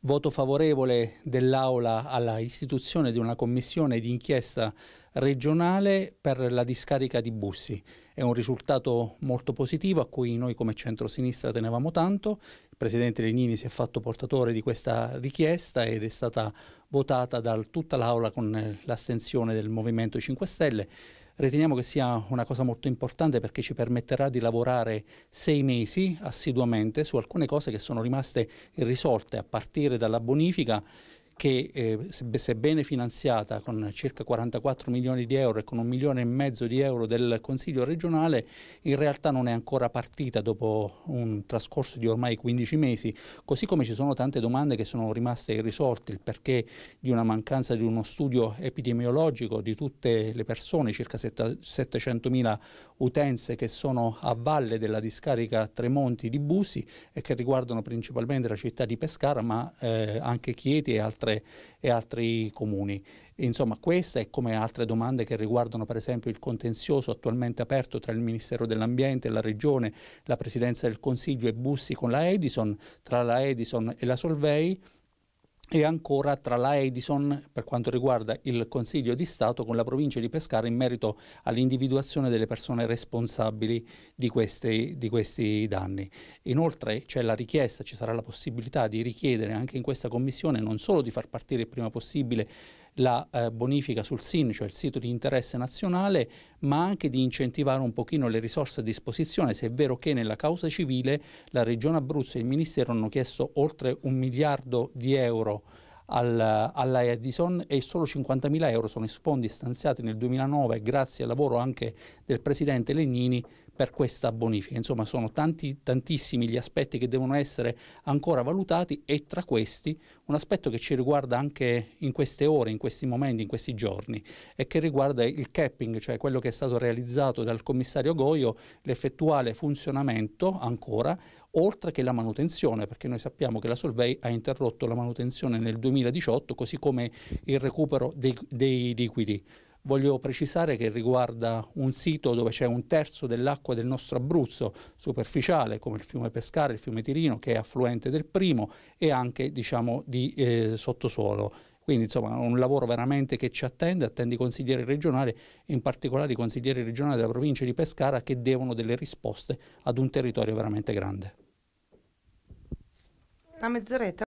Voto favorevole dell'Aula alla istituzione di una commissione di inchiesta regionale per la discarica di Bussi. È un risultato molto positivo a cui noi come centrosinistra tenevamo tanto. Il Presidente Lenini si è fatto portatore di questa richiesta ed è stata votata da tutta l'Aula con l'astensione del Movimento 5 Stelle. Riteniamo che sia una cosa molto importante perché ci permetterà di lavorare sei mesi assiduamente su alcune cose che sono rimaste irrisolte a partire dalla bonifica che eh, sebbene finanziata con circa 44 milioni di euro e con un milione e mezzo di euro del Consiglio regionale, in realtà non è ancora partita dopo un trascorso di ormai 15 mesi, così come ci sono tante domande che sono rimaste irrisolte, il perché di una mancanza di uno studio epidemiologico di tutte le persone, circa 700.000 utenze che sono a valle della discarica Tremonti di Busi e che riguardano principalmente la città di Pescara, ma eh, anche Chieti e altre Torre e altri comuni. Insomma, questa e come altre domande che riguardano per esempio il contenzioso attualmente aperto tra il Ministero dell'Ambiente, la Regione, la Presidenza del Consiglio e Bussi con la Edison, tra la Edison e la Solvay, e ancora tra la Edison per quanto riguarda il Consiglio di Stato con la provincia di Pescara in merito all'individuazione delle persone responsabili di questi, di questi danni. Inoltre c'è la richiesta, ci sarà la possibilità di richiedere anche in questa commissione non solo di far partire il prima possibile la eh, bonifica sul SIN, cioè il sito di interesse nazionale, ma anche di incentivare un pochino le risorse a disposizione, se è vero che nella causa civile la Regione Abruzzo e il Ministero hanno chiesto oltre un miliardo di euro alla Edison e solo 50.000 euro sono i fondi stanziati nel 2009 grazie al lavoro anche del Presidente Legnini per questa bonifica. Insomma, sono tanti, tantissimi gli aspetti che devono essere ancora valutati e tra questi un aspetto che ci riguarda anche in queste ore, in questi momenti, in questi giorni e che riguarda il capping, cioè quello che è stato realizzato dal commissario Goio, l'effettuale funzionamento ancora oltre che la manutenzione, perché noi sappiamo che la Solvay ha interrotto la manutenzione nel 2018, così come il recupero dei, dei liquidi. Voglio precisare che riguarda un sito dove c'è un terzo dell'acqua del nostro Abruzzo superficiale, come il fiume Pescara, il fiume Tirino, che è affluente del primo, e anche diciamo, di eh, sottosuolo. Quindi insomma un lavoro veramente che ci attende, attende i consiglieri regionali, in particolare i consiglieri regionali della provincia di Pescara che devono delle risposte ad un territorio veramente grande. Una mezz'oretta.